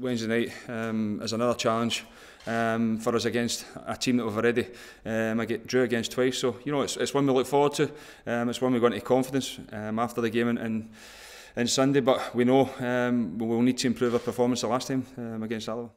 Wednesday night um, is another challenge um, for us against a team that we've already um, I get drew against twice. So you know it's, it's one we look forward to. Um, it's one we go into confidence um, after the game and. and on Sunday, but we know um, we'll need to improve our performance the last time um, against Alloa.